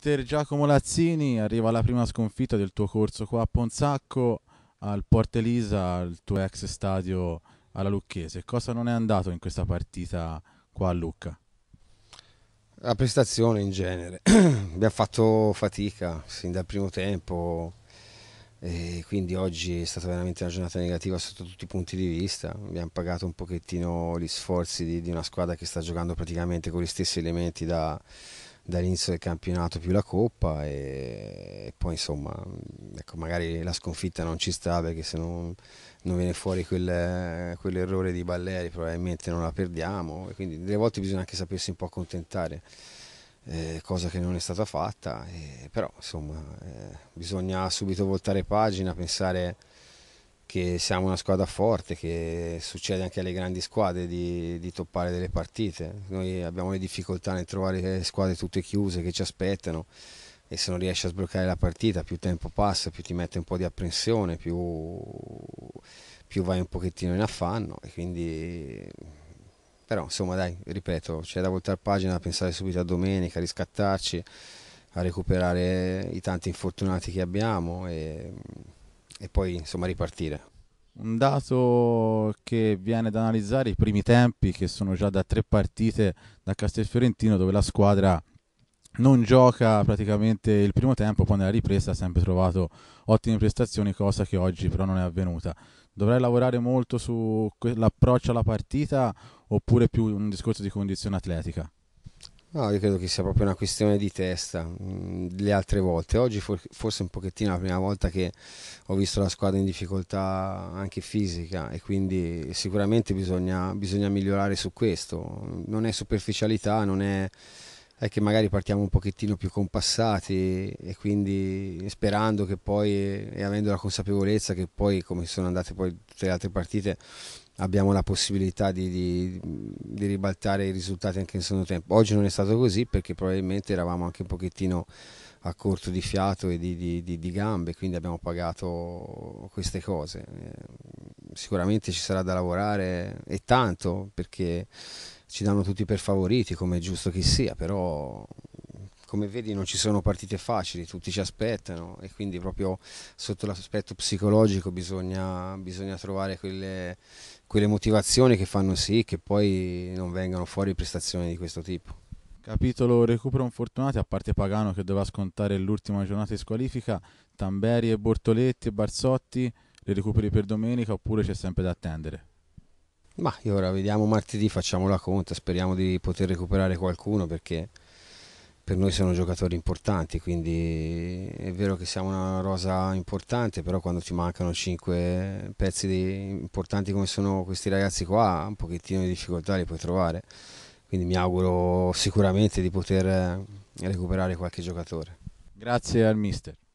mister Giacomo Lazzini, arriva la prima sconfitta del tuo corso qua a Ponzacco, al Elisa, il tuo ex stadio alla Lucchese. Cosa non è andato in questa partita qua a Lucca? La prestazione in genere. Abbiamo fatto fatica sin dal primo tempo e quindi oggi è stata veramente una giornata negativa sotto tutti i punti di vista. Abbiamo pagato un pochettino gli sforzi di, di una squadra che sta giocando praticamente con gli stessi elementi da dall'inizio del campionato più la coppa e poi insomma ecco, magari la sconfitta non ci sta perché se non, non viene fuori quel, quell'errore di Balleri probabilmente non la perdiamo e quindi delle volte bisogna anche sapersi un po' accontentare eh, cosa che non è stata fatta eh, però insomma eh, bisogna subito voltare pagina pensare che siamo una squadra forte, che succede anche alle grandi squadre di, di, toppare delle partite. Noi abbiamo le difficoltà nel trovare squadre tutte chiuse che ci aspettano e se non riesci a sbloccare la partita più tempo passa, più ti mette un po' di apprensione, più, più vai un pochettino in affanno e quindi... Però insomma dai, ripeto, c'è da voltare pagina, da pensare subito a domenica, a riscattarci, a recuperare i tanti infortunati che abbiamo e e poi insomma ripartire. Un dato che viene da analizzare i primi tempi che sono già da tre partite da Castelfiorentino dove la squadra non gioca praticamente il primo tempo, poi nella ripresa ha sempre trovato ottime prestazioni, cosa che oggi però non è avvenuta. Dovrai lavorare molto sull'approccio alla partita oppure più un discorso di condizione atletica? No, io credo che sia proprio una questione di testa. Mm, le altre volte, oggi forse un pochettino la prima volta che ho visto la squadra in difficoltà anche fisica e quindi sicuramente bisogna, bisogna migliorare su questo. Non è superficialità, non è, è, che magari partiamo un pochettino più compassati e quindi sperando che poi e avendo la consapevolezza che poi come sono andate poi tutte le altre partite abbiamo la possibilità di, di, di, ribaltare i risultati anche in secondo tempo. Oggi non è stato così perché probabilmente eravamo anche un pochettino a corto di fiato e di, di gambe, quindi abbiamo pagato queste cose. Eh, sicuramente ci sarà da lavorare e tanto perché ci danno tutti per favoriti, come è giusto che sia, però come vedi non ci sono partite facili, tutti ci aspettano e quindi proprio sotto l'aspetto psicologico bisogna, bisogna trovare quelle, quelle, motivazioni che fanno sì che poi non vengano fuori prestazioni di questo tipo. Capitolo recupero infortunati a parte Pagano che doveva scontare l'ultima giornata di squalifica, Tamberi e Bortoletti e Barzotti, le recuperi per domenica oppure c'è sempre da attendere? Ma ora vediamo martedì, facciamo la conta, speriamo di poter recuperare qualcuno perché per noi sono giocatori importanti, quindi è vero che siamo una rosa importante, però quando ti mancano cinque pezzi di, importanti come sono questi ragazzi qua, un pochettino di difficoltà li puoi trovare. Quindi mi auguro sicuramente di poter recuperare qualche giocatore. Grazie al mister.